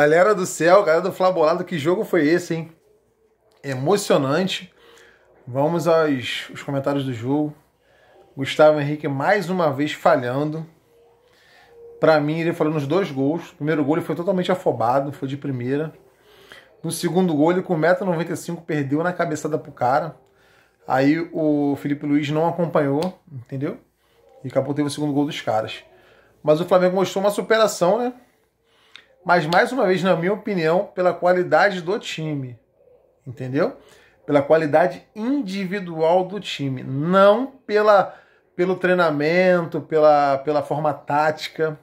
Galera do céu, galera do Flabolado, que jogo foi esse, hein? Emocionante. Vamos aos, comentários do jogo. Gustavo Henrique mais uma vez falhando. Para mim, ele falou nos dois gols. O primeiro gol ele foi totalmente afobado, foi de primeira. No segundo gol, ele com 1,95m perdeu na cabeçada pro cara. Aí o Felipe Luiz não acompanhou, entendeu? E acabou tendo o segundo gol dos caras. Mas o Flamengo mostrou uma superação, né? mas mais uma vez, na minha opinião, pela qualidade do time. Entendeu? Pela qualidade individual do time, não pela pelo treinamento, pela, pela forma tática.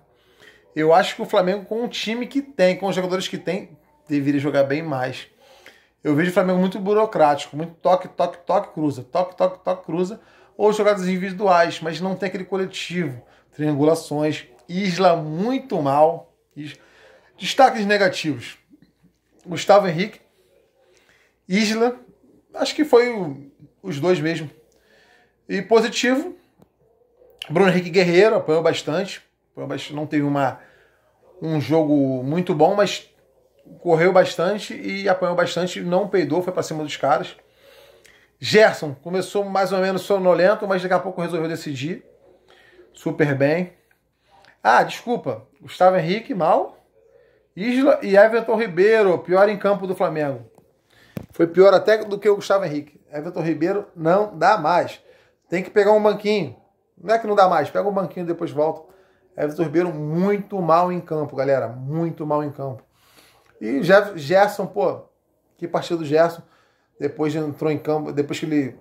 Eu acho que o Flamengo, com o time que tem, com os jogadores que tem, deveria jogar bem mais. Eu vejo o Flamengo muito burocrático, muito toque, toque, toque, cruza, toque, toque, toque, cruza, ou jogadas individuais, mas não tem aquele coletivo, triangulações, isla muito mal, isla Destaques negativos. Gustavo Henrique, Isla, acho que foi o, os dois mesmo. E positivo, Bruno Henrique Guerreiro apanhou bastante, apanhou bastante não teve uma, um jogo muito bom, mas correu bastante e apanhou bastante, não peidou, foi para cima dos caras. Gerson começou mais ou menos sonolento, mas daqui a pouco resolveu decidir. Super bem. Ah, desculpa, Gustavo Henrique mal. Isla e Everton Ribeiro, pior em campo do Flamengo. Foi pior até do que o Gustavo Henrique. Everton Ribeiro não dá mais. Tem que pegar um banquinho. Não é que não dá mais, pega um banquinho e depois volta. Everton Ribeiro muito mal em campo, galera. Muito mal em campo. E Gerson, pô, que partida do Gerson. Depois entrou em campo, depois que ele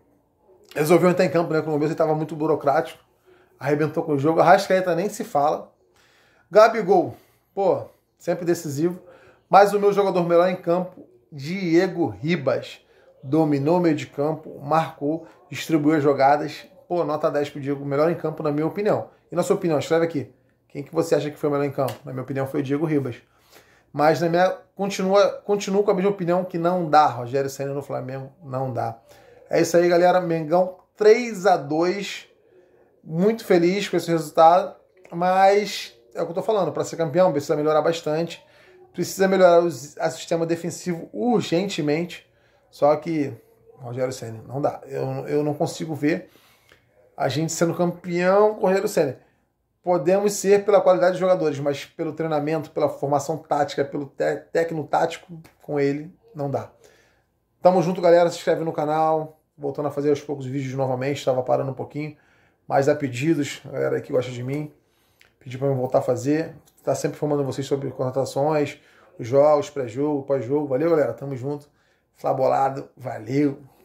resolveu entrar em campo, né? Com o começo ele estava muito burocrático. Arrebentou com o jogo. Arrascaeta nem se fala. Gabigol, pô, sempre decisivo. Mas o meu jogador melhor em campo, Diego Ribas. Dominou o meio de campo, marcou, distribuiu as jogadas. Pô, nota 10 pro Diego, melhor em campo, na minha opinião. E na sua opinião, escreve aqui. Quem que você acha que foi o melhor em campo? Na minha opinião, foi o Diego Ribas. Mas na minha continua, continuo com a mesma opinião que não dá. Rogério Senna no Flamengo não dá. É isso aí, galera. Mengão 3 a 2 Muito feliz com esse resultado. Mas é o que eu tô falando, para ser campeão precisa melhorar bastante. Precisa melhorar o sistema defensivo urgentemente. Só que, Rogério Senna, não dá. Eu, eu não consigo ver a gente sendo campeão com o Rogério Senna. Podemos ser pela qualidade dos jogadores, mas pelo treinamento, pela formação tática, pelo técnico tático com ele, não dá. Tamo junto, galera. Se inscreve no canal. Voltando a fazer aos poucos vídeos novamente. Estava parando um pouquinho. Mas a pedidos, a galera que gosta de mim pedi para eu voltar a fazer. Tá sempre informando vocês sobre contratações, jogos, pré-jogo, pós-jogo. Valeu, galera. Tamo junto. Flabolado. Valeu.